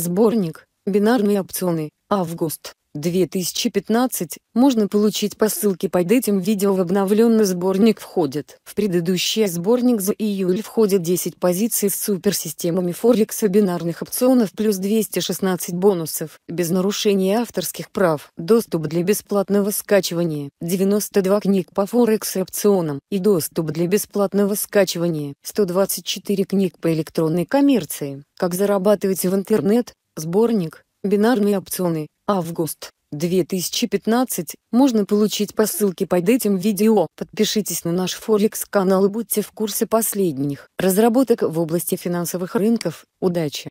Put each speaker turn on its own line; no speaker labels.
Сборник «Бинарные опционы», август. 2015 можно получить по ссылке под этим видео в обновленный сборник входит. В предыдущий сборник за июль входит 10 позиций с суперсистемами Форекса бинарных опционов плюс 216 бонусов, без нарушения авторских прав. Доступ для бесплатного скачивания. 92 книг по Форекс и опционам. И доступ для бесплатного скачивания. 124 книг по электронной коммерции. Как зарабатывать в интернет. Сборник. Бинарные опционы август 2015 можно получить по ссылке под этим видео. Подпишитесь на наш Форекс канал и будьте в курсе последних разработок в области финансовых рынков. Удачи!